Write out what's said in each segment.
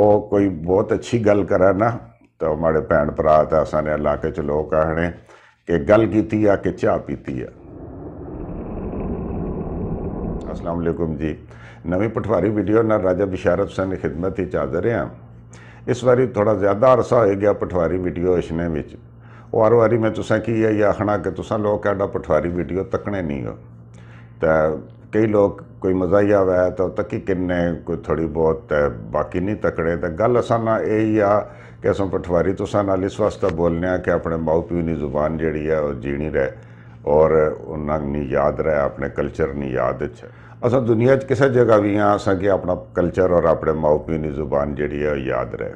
ਉਹ ਕੋਈ ਬਹੁਤ ਅੱਛੀ ਗੱਲ ਕਰਾ ਨਾ ਤਾਂ ਹਮਾਰੇ ਭੈਣ ਭਰਾ ਤਾਂ ਨੇ ਇਲਾਕੇ ਚ ਲੋਕ ਆਹਣੇ ਕਿ ਗੱਲ ਕੀਤੀ ਆ ਕਿ ਚਾਹ ਪੀਤੀ ਆ ਅਸਲਾਮ ਅਲੈਕੁਮ ਜੀ ਨਵੀਂ ਪਟਵਾਰੀ ਵੀਡੀਓ ਨਾਲ ਰਾਜਾ ਬਿਸ਼ਾਰਤ ਸਿੰਘ ਦੀ ਖਿਦਮਤ ਵਿੱਚ ਹਾਜ਼ਰ ਹਾਂ ਇਸ ਵਾਰੀ ਥੋੜਾ ਜ਼ਿਆਦਾ ਅਰਸਾ ਹੋ ਗਿਆ ਪਟਵਾਰੀ ਵੀਡੀਓ ਇਸਨੇ ਵਿੱਚ ਵਾਰ ਵਾਰੀ ਮੈਂ ਤੁਸਾਂ ਕੀ ਇਹ ਆਖਣਾ ਕਿ ਤੁਸਾਂ ਲੋਕ ਐਡਾ ਪਟਵਾਰੀ ਵੀਡੀਓ ਤੱਕਣੇ ਨਹੀਂ ਹੋ ਤਾਂ ਕਈ ਲੋਕ ਕੋਈ ਮਜ਼ਾਇਆ ਵੈ ਤਾਂ ਤੱਕੀ ਕਿੰਨੇ ਕੋਈ ਥੋੜੀ ਬਹੁਤ ਬਾਕੀ ਨਹੀਂ ਤਕੜੇ ਤਾਂ ਗੱਲ ਅਸਾਂ ਨਾ ਇਹ ਆ ਕਿ ਅਸਾਂ ਪਠਵਾਰੀ ਤੋਂ ਸਾਂ ਨਾਲ ਇਸ ਵਾਸਤੇ ਬੋਲਨੇ ਆ ਕਿ ਆਪਣੇ ਮਾਉ ਪਿਓ ਦੀ ਜ਼ੁਬਾਨ ਜਿਹੜੀ ਆ ਉਹ ਜੀਣੀ ਰਹੇ ਔਰ ਉਹਨਾਂ ਨੂੰ ਯਾਦ ਰਹੇ ਆਪਣੇ ਕਲਚਰ ਨੂੰ ਯਾਦ ਚ ਅਸਾਂ ਦੁਨੀਆ 'ਚ ਕਿਸੇ ਜਗ੍ਹਾ ਵੀ ਆ ਅਸਾਂ ਕਿ ਆਪਣਾ ਕਲਚਰ ਔਰ ਆਪਣੇ ਮਾਉ ਪਿਓ ਦੀ ਜ਼ੁਬਾਨ ਜਿਹੜੀ ਆ ਉਹ ਯਾਦ ਰਹੇ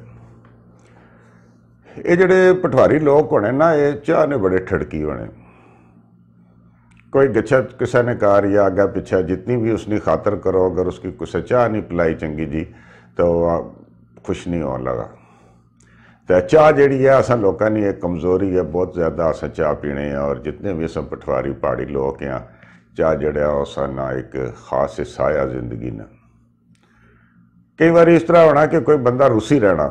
ਇਹ ਜਿਹੜੇ ਪਠਵਾਰੀ ਲੋਕ ਹੋਣੇ ਨਾ ਇਹ ਚਾਹ ਨੇ ਬੜੇ ਠੜਕੀ ਹੋਣੇ कोई गच्छा किसा ने कार या आगे पिछे जितनी भी उसने खातर करो अगर उसकी चाह नहीं पिलाई चंगी जी तो खुश नहीं होने लगा तो चाह जी है असा लोगों की एक कमजोरी है बहुत ज़्यादा अस चाह पीने और जितने भी असं पटवारी पहाड़ी लोग हैं चाह जड़ा एक खास हिस्सा है जिंदगी ने कई बार इस तरह होना कि कोई बंदा रूसी रहना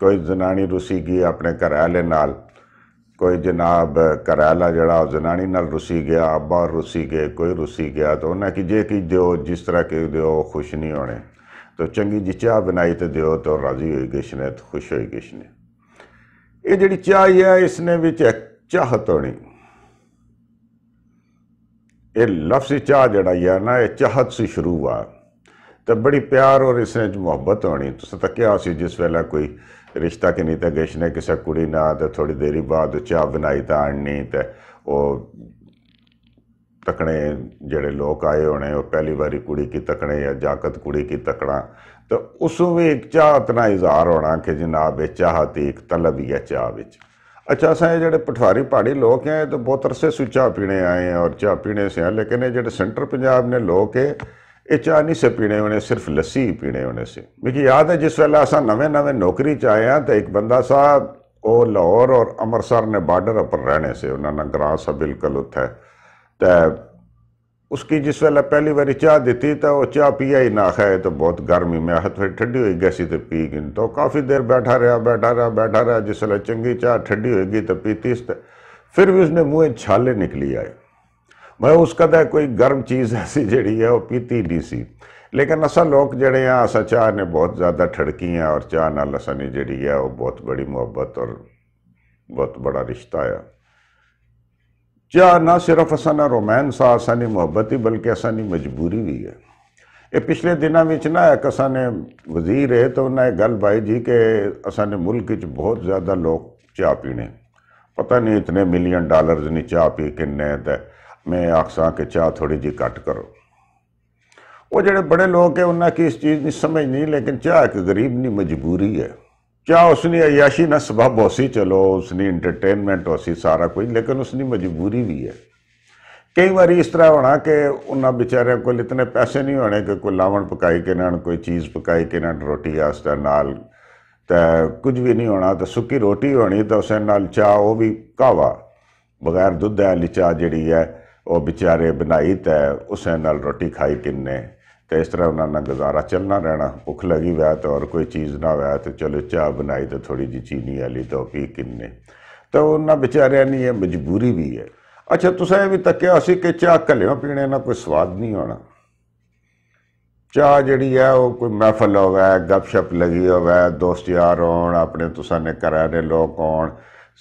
कोई जनानी रूसी गई अपने घर आए ਕੋਈ ਜਨਾਬ ਕਰਾਲਾ ਜਿਹੜਾ ਉਹ ਜਨਾਨੀ ਨਾਲ ਰੁਸੀ ਗਿਆ ਆਬਾ ਰੁਸੀ ਗਿਆ ਕੋਈ ਰੁਸੀ ਗਿਆ ਤਾਂ ਉਹਨਾਂ ਕਿ ਜੇ ਕਿ ਦਿਓ ਜਿਸ ਤਰ੍ਹਾਂ ਕਿ ਦਿਓ ਖੁਸ਼ ਨਹੀਂ ਹੋਣੇ ਤਾਂ ਚੰਗੀ ਜੀ ਚਾਹ ਬਣਾਈ ਤੇ ਦਿਓ ਤਾਂ ਰਾਜ਼ੀ ਹੋਈ ਗਿਸ਼ਨੇ ਤੇ ਖੁਸ਼ ਹੋਈ ਗਿਸ਼ਨੇ ਇਹ ਜਿਹੜੀ ਚਾਹ ਹੈ ਇਸਨੇ ਵਿੱਚ ਚਾਹਤ ਹੋਣੀ ਇਹ ਲਫ਼ਜ਼ ਚਾਹ ਜਿਹੜਾ ਹੈ ਨਾ ਇਹ ਚਾਹਤ ਸੀ ਸ਼ੁਰੂ ਤਾਂ ਬੜੀ ਪਿਆਰ ਔਰ ਇਸਨੇ ਚ ਮੁਹੱਬਤ ਹੋਣੀ ਤੁਸੀਂ ਤਾਂ ਕਿਹਾ ਸੀ ਜਿਸ ਵੇਲੇ ਕੋਈ ਰਿਸ਼ਤਾ ਕਿ ਨਹੀਂ ਤਾਂ ਗਿਸ਼ ਨੇ ਕਿਸੇ ਕੁੜੀ ਨਾਲ ਤੇ ਥੋੜੀ ਦੇਰੀ ਬਾਅਦ ਚਾਹ ਬਣਾਈ ਤਾਂ ਆਣਨੀ ਤੇ ਉਹ ਤਕਣੇ ਜਿਹੜੇ ਲੋਕ ਆਏ ਹੋਣੇ ਉਹ ਪਹਿਲੀ ਵਾਰੀ ਕੁੜੀ ਕੀ ਤਕਣੇ ਜਾਂ ਜਾਕਤ ਕੁੜੀ ਕੀ ਤਕਣਾ तो उसमें एक चाहत ना इजहार होना कि जनाब ये चाहत एक तलब ही है चाह बिच अच्छा असा ये जोड़े पठवारी पहाड़ी लोग हैं तो बहुत अरसे से चाह पीने आए हैं और चाह पीने से हैं लेकिन ये जोड़े सेंटर पंजाब ने लोग है ये चाह नहीं से पीने होने सिर्फ लस्सी ही पीने होने से मुझे याद है जिस वेला असा नवे नवे नौकरी चाहें तो एक बंदा सा वो लाहौर और अमृतसर ने बार्डर पर रहने से उन्होंने ग्रां सा बिल्कुल उत ते उसकी जिस वे पहली बार चाह दी तो वह चाह पिया ही ना खाए तो बहुत गर्मी में आ थोड़ी ठंडी हुई गैसी तो पी गई तो काफ़ी देर बैठा रहा बैठा रहा बैठा रहा जिस वे चंकी चाह ठंडी होगी तो पीती फिर भी उसने मुँह छाले निकली आए ਮੈਂ ਉਸ ਕਦੇ ਕੋਈ ਗਰਮ ਚੀਜ਼ ਐਸੀ ਜਿਹੜੀ ਹੈ ਉਹ ਪੀਤੀ ਨਹੀਂ ਸੀ ਲੇਕਿਨ ਅਸਾਂ ਲੋਕ ਜਿਹੜੇ ਆ ਅਸਾਂ ਚਾਹ ਨੇ ਬਹੁਤ ਜ਼ਿਆਦਾ ਠੜਕੀਆਂ ਔਰ ਚਾਹ ਨਾਲ ਅਸਾਂ ਨੇ ਜਿਹੜੀ ਹੈ ਉਹ ਬਹੁਤ ਬੜੀ ਮੁਹੱਬਤ ਔਰ ਬਹੁਤ ਬੜਾ ਰਿਸ਼ਤਾ ਆ ਚਾਹ ਨਾ ਸਿਰਫ ਅਸਾਂ ਨਾਲ ਰੋਮਾਂਸ ਆ ਅਸਾਂ ਦੀ ਮੁਹੱਬਤ ਹੀ ਬਲਕਿ ਅਸਾਂ ਦੀ ਮਜਬੂਰੀ ਵੀ ਹੈ ਇਹ ਪਿਛਲੇ ਦਿਨਾਂ ਵਿੱਚ ਨਾ ਇੱਕ ਅਸਾਂ ਨੇ ਵਜ਼ੀਰ ਹੈ ਤਾਂ ਉਹਨਾਂ ਇਹ ਗੱਲ ਭਾਈ ਜੀ ਕਿ ਅਸਾਂ ਨੇ ਮੁਲਕ ਵਿੱਚ ਬਹੁਤ ਜ਼ਿਆਦਾ ਲੋਕ ਚਾਹ ਪੀਣੇ ਪਤਾ ਨਹੀਂ ਇਤਨੇ ਮਿਲੀਅਨ ਡਾਲਰਸ ਨਹੀਂ ਚਾਹ ਪੀ ਕਿੰਨੇ ਤੇ मैं आखसा कि चाह थोड़ी जी घट करो वो जो बड़े लोग हैं उन्हें कि इस चीज़ की समझ नहीं लेकिन चाह एक गरीब गरीबनी मजबूरी है चाह उसनी अयाशी ना सबब होसी चलो उसनी इंटरटेनमेंट होसी सारा कुछ लेकिन उसनी मजबूरी भी है कई बार इस तरह होना कि उन्हें बेचार को इतने पैसे नहीं होने कि कोई लावण पकई के नान कोई चीज़ पकई के नान रोटी नाल तो कुछ भी नहीं होना तो सुी रोटी होनी तो उस चाह वो भी घावा बगैर दुद्ध वाली चाह जी है ਉਹ ਵਿਚਾਰੇ ਬਣਾਈ ਤੈ ਉਸੇ ਨਾਲ ਰੋਟੀ ਖਾਈ ਕਿੰਨੇ ਤੇ ਇਸ ਤਰ੍ਹਾਂ ਉਹਨਾਂ ਨਾਲ ਗੁਜ਼ਾਰਾ ਚੱਲਣਾ ਰਹਿਣਾ ਭੁੱਖ ਲੱਗੀ ਵੈ ਤੇ ਔਰ ਕੋਈ ਚੀਜ਼ ਨਾ ਵੈ ਤੇ ਚਲੋ ਚਾਹ ਬਣਾਈ ਤੇ ਥੋੜੀ ਜੀ ਚੀਨੀ ਵਾਲੀ ਤੋਂ ਪੀ ਕਿੰਨੇ ਤਾਂ ਉਹਨਾਂ ਵਿਚਾਰਿਆਂ ਦੀ ਇਹ ਮਜਬੂਰੀ ਵੀ ਹੈ ਅੱਛਾ ਤੁਸੀਂ ਇਹ ਵੀ ਤੱਕਿਆ ਸੀ ਕਿ ਚਾਹ ਕੱਲਿਓ ਪੀਣੇ ਨਾਲ ਕੋਈ ਸਵਾਦ ਨਹੀਂ ਆਉਣਾ ਚਾਹ ਜਿਹੜੀ ਹੈ ਉਹ ਕੋਈ ਮਹਿਫਲ ਹੋਵੇ ਗੱਪਸ਼ਪ ਲਗੀ ਹੋਵੇ ਦੋਸਤ ਯਾਰ ਹੋਣ ਆਪਣੇ ਤੁਸਾਂ ਨੇ ਕਰਾਰੇ ਲੋਕ ਹੋਣ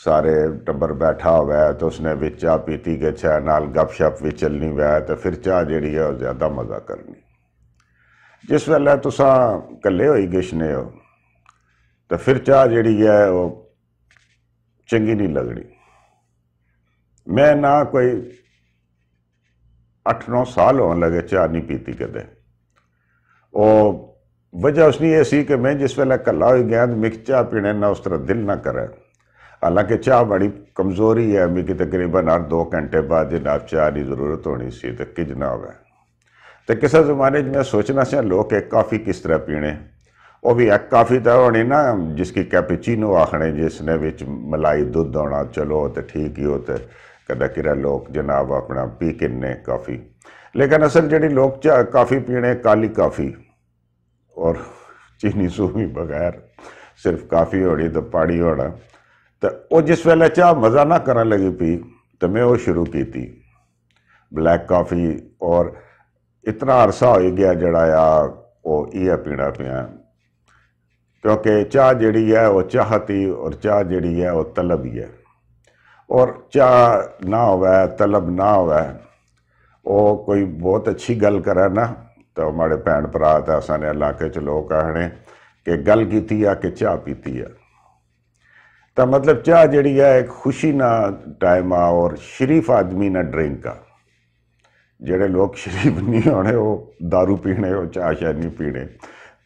सारे टब्बर बैठा हो तो उसने भी चाह पीती के छह नाल गपशप भी चलनी वै तो फिर चाह जी है ज़्यादा मज़ा करनी जिस वेल तुसा कल्ले हो गिशने हो तो फिर चाह जी है वो चंगी नहीं लगनी मैं ना कोई अठ नौ साल होने लगे चाह नहीं पीती कद और वजह उसने यह सी कि मैं जिस वेल कला हो गया तो मिक्स चाह पीने ना उस तरह दिल ना करे हालांकि चाह बड़ी कमजोरी है मिगी तकरीबन हर दो घंटे बाद जनाब चाह की जरूरत होनी सी तो किजना हो तो किस जमाने मैं सोचना सर लोग एक काफ़ी किस तरह पीने वो भी एक काफ़ी तो होनी ना जिसकी कैपीचीनो आखने जिसने बिच मलाई दुद्ध होना चलो तो ठीक ही हो तो कदा कि लोग जनाब अपना पी किन्ने काफ़ी लेकिन असल जी लोग चा काफ़ी पीने काली काफ़ी और चीनी सूह बगैर सिर्फ काफ़ी होनी तो पानी होना ਤੇ ਉਹ ਜਿਸ ਵੇਲੇ ਚਾਹ ਮਜ਼ਾ ਨਾ ਕਰਨ ਲੱਗੀ ਪਈ ਤੇ ਮੈਂ ਉਹ ਸ਼ੁਰੂ ਕੀਤੀ ਬਲੈਕ ਕਾਫੀ ਔਰ ਇਤਨਾ ਅਰਸਾ ਹੋ ਗਿਆ ਜਿਹੜਾ ਆ ਉਹ ਇਹ ਪੀਣਾ ਪਿਆ ਕਿਉਂਕਿ ਚਾਹ ਜਿਹੜੀ ਹੈ ਉਹ ਚਾਹਤੀ ਔਰ ਚਾਹ ਜਿਹੜੀ ਹੈ ਉਹ ਤਲਬ ਹੀ ਹੈ ਔਰ ਚਾਹ ਨਾ ਹੋਵੇ ਤਲਬ ना ਹੋਵੇ ਉਹ ਕੋਈ ਬਹੁਤ ਅੱਛੀ ਗੱਲ ਕਰੇ ਨਾ तो हमारे भैन भरा तो असाने इलाके च लोग आखने कि गल की आ कि चाह पीती है ਤਾਂ ਮਤਲਬ ਚਾਹ ਜਿਹੜੀ ਹੈ ਇੱਕ ਖੁਸ਼ੀ ਨਾ ਟਾਈਮ ਆ ਔਰ ਸ਼ਰੀਫ ਆਦਮੀ ਨਾ ਡਰਿੰਕ ਆ ਜਿਹੜੇ ਲੋਕ ਸ਼ਰੀਫ ਨਹੀਂ ਹੋਣੇ ਉਹ दारू ਪੀਣੇ ਉਹ ਚਾਹ ਸ਼ਾਇਦ ਨਹੀਂ ਪੀਣੇ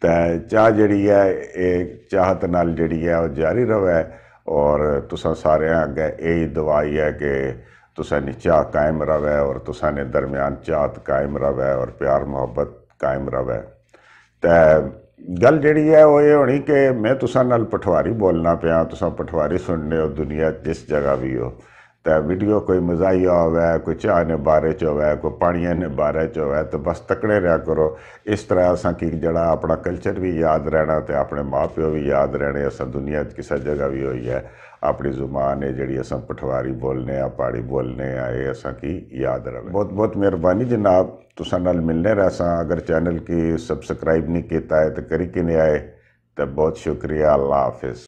ਤਾਂ ਚਾਹ ਜਿਹੜੀ ਹੈ ਇਹ ਚਾਹਤ ਨਾਲ ਜਿਹੜੀ ਹੈ ਉਹ ਜਾਰੀ ਰਵੇ ਔਰ ਤੁਸੀਂ ਸਾਰਿਆਂ ਅੱਗੇ ਇਹ ਦਵਾਈ ਹੈ ਕਿ ਤੁਸੀਂ ਨੇ ਚਾਹ ਕਾਇਮ ਰਵੇ ਔਰ ਤੁਸੀਂ ਨੇ ਦਰਮਿਆਨ ਚਾਹਤ ਕਾਇਮ ਰਵੇ ਔਰ ਪਿਆਰ ਮੁਹੱਬਤ ਕਾਇਮ ਰਵੇ ਤਾਂ ਗੱਲ ਜਿਹੜੀ ਹੈ ਉਹ ਇਹ ਹੋਣੀ ਕਿ ਮੈਂ ਤੁਸਾਂ ਨਾਲ ਪਟਵਾਰੀ ਬੋਲਣਾ ਪਿਆ ਤੁਸਾਂ ਪਟਵਾਰੀ ਸੁਣਨੇ ਹੋ ਦੁਨੀਆ ਜਿਸ ਜਗ੍ਹਾ ਵੀ ਹੋ तो वीडियो कोई मज़ाही हो कोई चाह ने बारे च होवे कोई पानियै ने बारे च होवे तो बस तकड़े रहा करो इस तरह असा की जड़ा अपना कल्चर भी याद रहना तो अपने माँ प्यो भी याद रहने असा दुनिया च जगह भी हो अपनी जुबान है जी असां पठवारी बोलने पहाड़ी बोलने ये असा असां की याद रहे बहुत बहुत मेहरबानी जनाब तल नाल मिलने रहा अगर चैनल की सब्सक्राइब नहीं किया है तो करी कि नहीं आए तो बहुत शुक्रिया अल्लाह हाफिज़